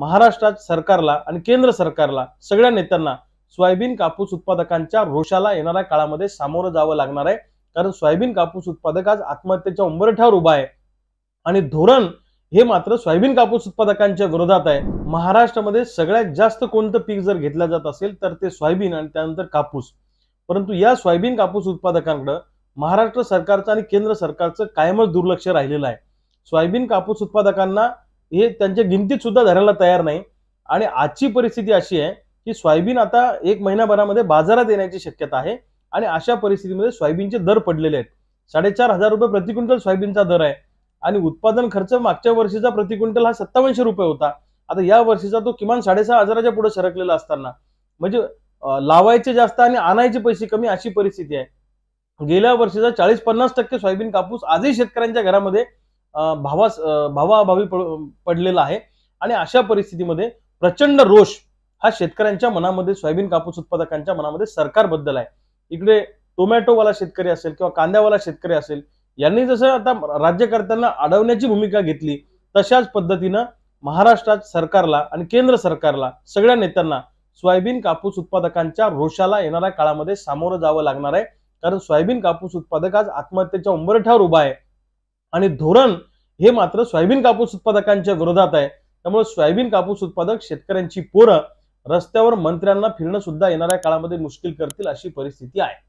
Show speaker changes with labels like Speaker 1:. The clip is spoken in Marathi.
Speaker 1: महाराष्ट्रात सरकारला आणि केंद्र सरकारला सगळ्या नेत्यांना सोयाबीन कापूस उत्पादकांच्या रोषाला येणाऱ्या काळामध्ये सामोरं जावं लागणार आहे कारण सोयाबीन कापूस उत्पादक आज आत्महत्येच्या उंबरठ्यावर उभा आहे आणि धोरण हे मात्र सोयाबीन कापूस उत्पादकांच्या विरोधात आहे महाराष्ट्रामध्ये सगळ्यात जास्त कोणतं पीक जर घेतलं जात असेल तर ते सोयाबीन आणि त्यानंतर कापूस परंतु या सोयाबीन कापूस उत्पादकांकडे महाराष्ट्र सरकारचं आणि केंद्र सरकारचं कायमच दुर्लक्ष राहिलेलं आहे सोयाबीन कापूस उत्पादकांना हे त्यांच्या गिनतीत सुद्धा धरायला तयार नाही आणि आजची परिस्थिती अशी आहे की सोयाबीन आता एक महिनाभरामध्ये बाजारात येण्याची शक्यता आहे आणि अशा परिस्थितीमध्ये सोयाबीनचे दर पडलेले आहेत साडेचार हजार रुपये प्रति क्विंटल सोयाबीनचा दर आहे आणि उत्पादन खर्च मागच्या वर्षीचा प्रति क्विंटल हा सत्तावनशे रुपये होता आता या वर्षीचा तो किमान साडेसहा हजाराच्या पुढे सरकलेला असताना म्हणजे लावायचे जास्त आणि आणायचे पैसे कमी अशी परिस्थिती आहे गेल्या वर्षीचा चाळीस पन्नास टक्के सोयाबीन कापूस आजही शेतकऱ्यांच्या घरामध्ये भावास भावाभावी पडलेला आहे आणि अशा परिस्थितीमध्ये प्रचंड रोष हा शेतकऱ्यांच्या मनामध्ये सोयाबीन कापूस उत्पादकांच्या मनामध्ये सरकारबद्दल आहे इकडे टोमॅटोवाला शेतकरी असेल किंवा कांद्यावाला शेतकरी असेल यांनी जसं आता राज्यकर्त्यांना अडवण्याची भूमिका घेतली तशाच पद्धतीनं महाराष्ट्रात सरकारला आणि केंद्र सरकारला सगळ्या नेत्यांना सोयाबीन कापूस उत्पादकांच्या रोषाला येणाऱ्या काळामध्ये सामोरं जावं लागणार आहे कारण सोयाबीन कापूस उत्पादक आज आत्महत्येच्या उंबरठ्यावर उभा आहे आणि धोरण हे मात्र सोयाबीन कापूस उत्पादकांच्या विरोधात आहे त्यामुळे सोयाबीन कापूस उत्पादक शेतकऱ्यांची पोरं रस्त्यावर मंत्र्यांना फिरणं सुद्धा येणाऱ्या काळामध्ये मुश्किल करतील अशी परिस्थिती आहे